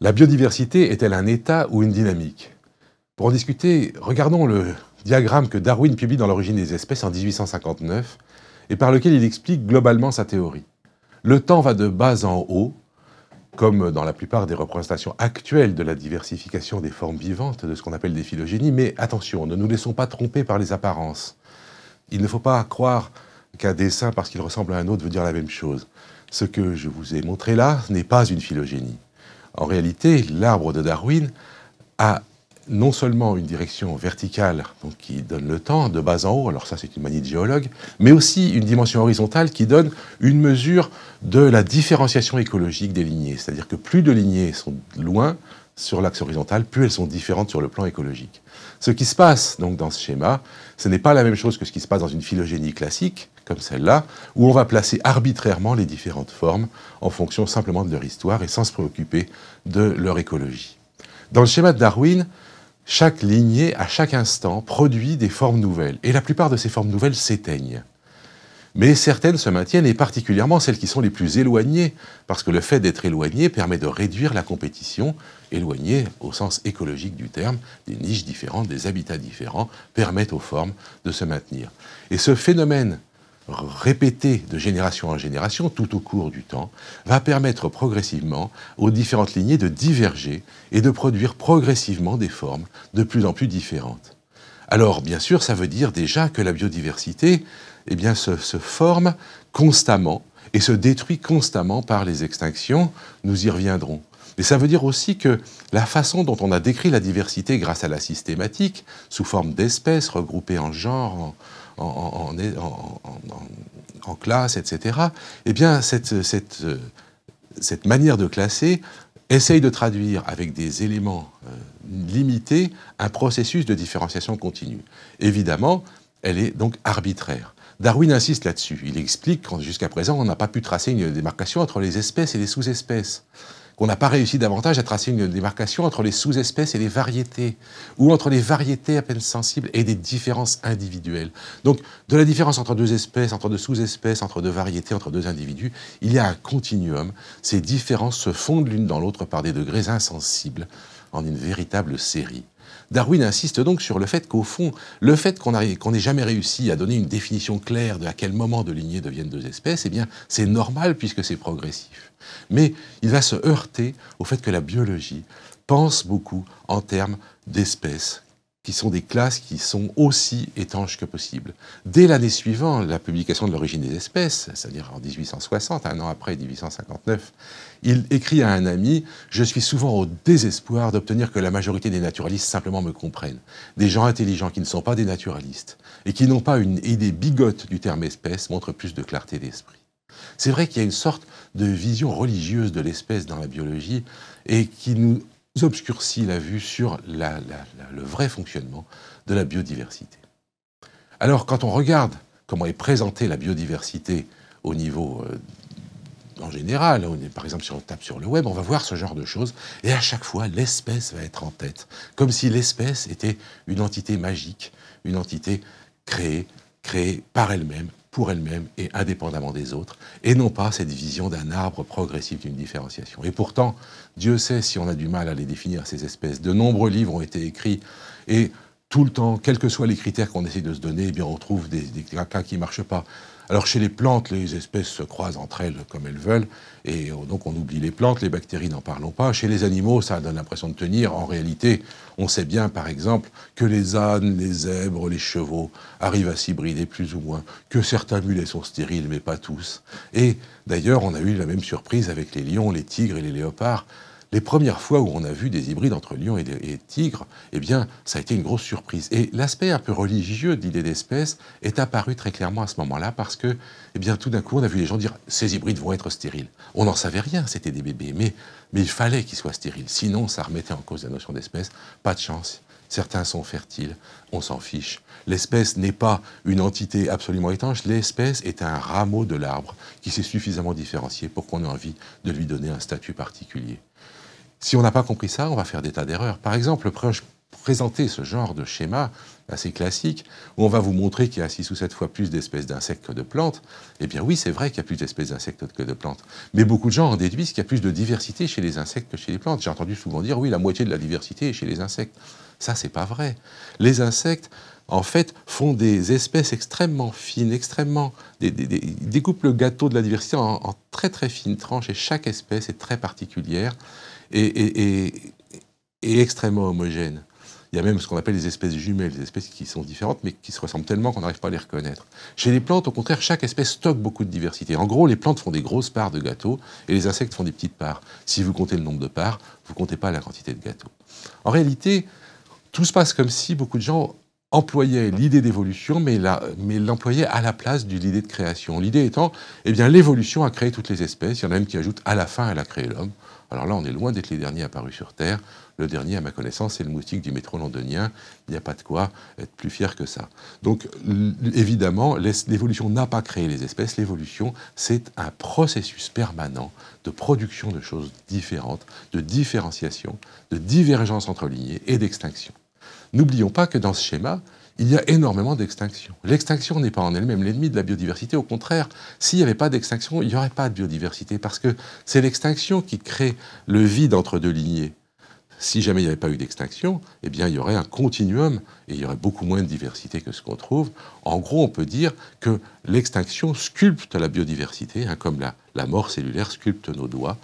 La biodiversité est-elle un état ou une dynamique Pour en discuter, regardons le diagramme que Darwin publie dans l'origine des espèces en 1859 et par lequel il explique globalement sa théorie. Le temps va de bas en haut, comme dans la plupart des représentations actuelles de la diversification des formes vivantes, de ce qu'on appelle des phylogénies, mais attention, ne nous laissons pas tromper par les apparences. Il ne faut pas croire qu'un dessin, parce qu'il ressemble à un autre, veut dire la même chose. Ce que je vous ai montré là n'est pas une phylogénie. En réalité, l'arbre de Darwin a non seulement une direction verticale, donc qui donne le temps de bas en haut, alors ça c'est une manie de géologue, mais aussi une dimension horizontale qui donne une mesure de la différenciation écologique des lignées. C'est-à-dire que plus de lignées sont loin, sur l'axe horizontal, plus elles sont différentes sur le plan écologique. Ce qui se passe donc dans ce schéma, ce n'est pas la même chose que ce qui se passe dans une phylogénie classique, comme celle-là, où on va placer arbitrairement les différentes formes en fonction simplement de leur histoire et sans se préoccuper de leur écologie. Dans le schéma de Darwin, chaque lignée, à chaque instant, produit des formes nouvelles, et la plupart de ces formes nouvelles s'éteignent mais certaines se maintiennent, et particulièrement celles qui sont les plus éloignées, parce que le fait d'être éloigné permet de réduire la compétition, éloigné au sens écologique du terme, des niches différentes, des habitats différents, permettent aux formes de se maintenir. Et ce phénomène répété de génération en génération tout au cours du temps va permettre progressivement aux différentes lignées de diverger et de produire progressivement des formes de plus en plus différentes. Alors, bien sûr, ça veut dire déjà que la biodiversité eh bien, se, forme constamment et se détruit constamment par les extinctions. Nous y reviendrons. Mais ça veut dire aussi que la façon dont on a décrit la diversité grâce à la systématique, sous forme d'espèces regroupées en genre, en, en, classes, etc., eh bien, cette, euh, cette, manière de classer essaye de traduire avec des éléments euh, limiter un processus de différenciation continue. Évidemment, elle est donc arbitraire. Darwin insiste là-dessus. Il explique qu'en jusqu'à présent, on n'a pas pu tracer une démarcation entre les espèces et les sous-espèces qu'on n'a pas réussi davantage à tracer une démarcation entre les sous-espèces et les variétés, ou entre les variétés à peine sensibles et des différences individuelles. Donc, de la différence entre deux espèces, entre deux sous-espèces, entre deux variétés, entre deux individus, il y a un continuum. Ces différences se fondent l'une dans l'autre par des degrés insensibles une véritable série. Darwin insiste donc sur le fait qu'au fond, le fait qu'on n'ait jamais réussi à donner une définition claire de à quel moment de lignée deviennent deux espèces, eh bien, c'est normal puisque c'est progressif. Mais il va se heurter au fait que la biologie pense beaucoup en termes d'espèces qui sont des classes qui sont aussi étanches que possible. Dès l'année suivante, la publication de l'origine des espèces, c'est-à-dire en 1860, un an après 1859, il écrit à un ami « Je suis souvent au désespoir d'obtenir que la majorité des naturalistes simplement me comprennent. Des gens intelligents qui ne sont pas des naturalistes et qui n'ont pas une idée bigote du terme espèce montrent plus de clarté d'esprit. » C'est vrai qu'il y a une sorte de vision religieuse de l'espèce dans la biologie et qui nous obscurcit la vue sur le vrai fonctionnement de la biodiversité. Alors quand on regarde comment est présentée la biodiversité au niveau euh, en général, par exemple si on tape sur le web, on va voir ce genre de choses, et à chaque fois l'espèce va être en tête, comme si l'espèce était une entité magique, une entité créée, créée par elle-même, pour elle-même et indépendamment des autres, et non pas cette vision d'un arbre progressif d'une différenciation. Et pourtant, Dieu sait si on a du mal à les définir, ces espèces. De nombreux livres ont été écrits, et tout le temps, quels que soient les critères qu'on essaie de se donner, eh bien, on trouve des, des cas qui ne marchent pas. Alors chez les plantes, les espèces se croisent entre elles comme elles veulent, et donc on oublie les plantes, les bactéries n'en parlons pas. Chez les animaux, ça donne l'impression de tenir. En réalité, on sait bien, par exemple, que les ânes, les zèbres, les chevaux arrivent à s'hybrider plus ou moins, que certains mulets sont stériles, mais pas tous. Et d'ailleurs, on a eu la même surprise avec les lions, les tigres et les léopards les premières fois où on a vu des hybrides entre lions et, tigres, eh bien, ça a été une grosse surprise. Et l'aspect un peu religieux de l'idée d'espèce est apparu très clairement à ce moment-là parce que, eh bien, tout d'un coup, on a vu les gens dire ces hybrides vont être stériles. On n'en savait rien, c'était des bébés, mais, mais il fallait qu'ils soient stériles. Sinon, ça remettait en cause la notion d'espèce. Pas de chance. Certains sont fertiles, on s'en fiche. L'espèce n'est pas une entité absolument étanche, l'espèce est un rameau de l'arbre qui s'est suffisamment différencié pour qu'on ait envie de lui donner un statut particulier. Si on n'a pas compris ça, on va faire des tas d'erreurs. Par exemple, présenter ce genre de schéma assez classique, où on va vous montrer qu'il y a 6 ou 7 fois plus d'espèces d'insectes que de plantes, eh bien oui, c'est vrai qu'il y a plus d'espèces d'insectes que de plantes. Mais beaucoup de gens en déduisent qu'il y a plus de diversité chez les insectes que chez les plantes. J'ai entendu souvent dire, oui, la moitié de la diversité est chez les insectes. Ça, c'est pas vrai. Les insectes, en fait, font des espèces extrêmement fines, extrêmement. ils découpent le gâteau de la diversité en très très fines tranches et chaque espèce est très particulière et extrêmement homogène. Il y a même ce qu'on appelle les espèces jumelles, des espèces qui sont différentes mais qui se ressemblent tellement qu'on n'arrive pas à les reconnaître. Chez les plantes, au contraire, chaque espèce stocke beaucoup de diversité. En gros, les plantes font des grosses parts de gâteau, et les insectes font des petites parts. Si vous comptez le nombre de parts, vous ne comptez pas la quantité de gâteau. En réalité, tout se passe comme si beaucoup de gens employait l'idée d'évolution, mais l'employait à la place de l'idée de création. L'idée étant, eh bien, l'évolution a créé toutes les espèces. Il y en a même qui ajoute, à la fin, elle a créé l'homme. Alors là, on est loin d'être les derniers apparus sur Terre. Le dernier, à ma connaissance, c'est le moustique du métro londonien. Il n'y a pas de quoi être plus fier que ça. Donc, évidemment, l'évolution n'a pas créé les espèces. L'évolution, c'est un processus permanent de production de choses différentes, de différenciation, de divergence entre lignées et d'extinction. N'oublions pas que dans ce schéma, il y a énormément d'extinctions. L'extinction n'est pas en elle-même l'ennemi de la biodiversité, au contraire, s'il n'y avait pas d'extinction, il n'y aurait pas de biodiversité, parce que c'est l'extinction qui crée le vide entre deux lignées. Si jamais il n'y avait pas eu d'extinction, eh bien il y aurait un continuum et il y aurait beaucoup moins de diversité que ce qu'on trouve. En gros, on peut dire que l'extinction sculpte la biodiversité, hein, comme la, mort cellulaire sculpte nos doigts.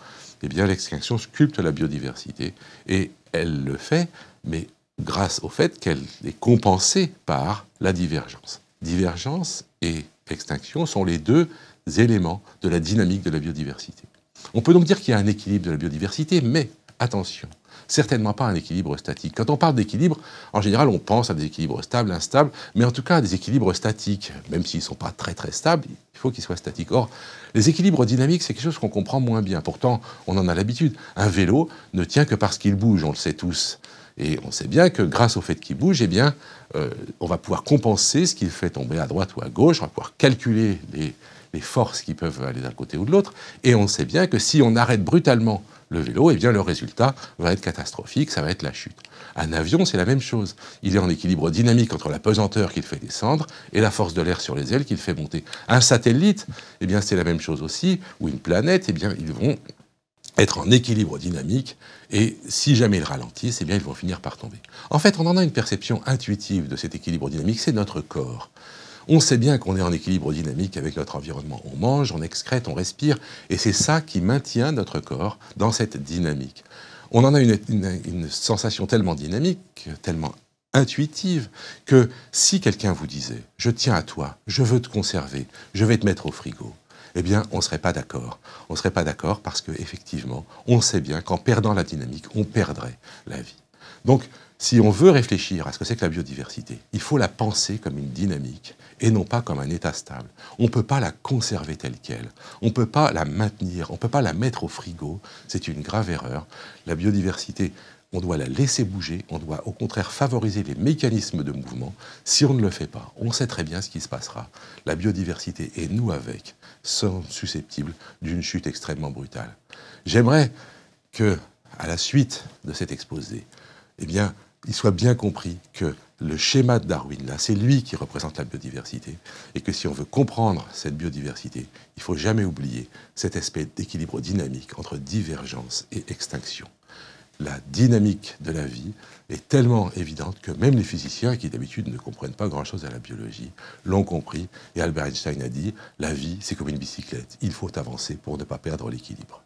Eh bien l'extinction sculpte la biodiversité et elle le fait, mais grâce au fait qu'elle est compensée par la divergence. Divergence et extinction sont les deux éléments de la dynamique de la biodiversité. On peut donc dire qu'il y a un équilibre de la biodiversité, mais attention, certainement pas un équilibre statique. Quand on parle d'équilibre, en général, on pense à des équilibres stables, instables, mais en tout cas à des équilibres statiques. Même s'ils ne sont pas très très stables, il faut qu'ils soient statiques. Or, les équilibres dynamiques, c'est quelque chose qu'on comprend moins bien. Pourtant, on en a l'habitude. Un vélo ne tient que parce qu'il bouge, on le sait tous. Et on sait bien que grâce au fait qu'il bouge, eh bien, euh, on va pouvoir compenser ce qu'il fait tomber à droite ou à gauche, on va pouvoir calculer les, forces qui peuvent aller d'un côté ou de l'autre. Et on sait bien que si on arrête brutalement le vélo, eh bien le résultat va être catastrophique, ça va être la chute. Un avion, c'est la même chose. Il est en équilibre dynamique entre la pesanteur qu'il fait descendre et la force de l'air sur les ailes qu'il fait monter. Un satellite, eh bien c'est la même chose aussi, ou une planète, eh bien ils vont être en équilibre dynamique, et si jamais ils ralentissent, c'est eh bien ils vont finir par tomber. En fait, on en a une perception intuitive de cet équilibre dynamique, c'est notre corps. On sait bien qu'on est en équilibre dynamique avec notre environnement. On mange, on excrète, on respire, et c'est ça qui maintient notre corps dans cette dynamique. On en a une sensation tellement dynamique, tellement intuitive, que si quelqu'un vous disait ⁇ Je tiens à toi, je veux te conserver, je vais te mettre au frigo ⁇ eh bien, on ne serait pas d'accord. On ne serait pas d'accord parce qu'effectivement, on sait bien qu'en perdant la dynamique, on perdrait la vie. Donc, si on veut réfléchir à ce que c'est que la biodiversité, il faut la penser comme une dynamique et non pas comme un état stable. On ne peut pas la conserver telle qu'elle, on ne peut pas la maintenir, on ne peut pas la mettre au frigo, c'est une grave erreur. La biodiversité, on doit la laisser bouger, on doit au contraire favoriser les mécanismes de mouvement. Si on ne le fait pas, on sait très bien ce qui se passera. La biodiversité et nous avec sommes susceptibles d'une chute extrêmement brutale. J'aimerais que, à la suite de cet exposé, eh bien, il soit bien compris que le schéma de Darwin, là, c'est lui qui représente la biodiversité, et que si on veut comprendre cette biodiversité, il faut jamais oublier cet aspect d'équilibre dynamique entre divergence et extinction la dynamique de la vie est tellement évidente que même les physiciens, qui d'habitude ne comprennent pas grand-chose à la biologie, l'ont compris. Et Albert Einstein a dit, la vie, c'est comme une bicyclette. Il faut avancer pour ne pas perdre l'équilibre.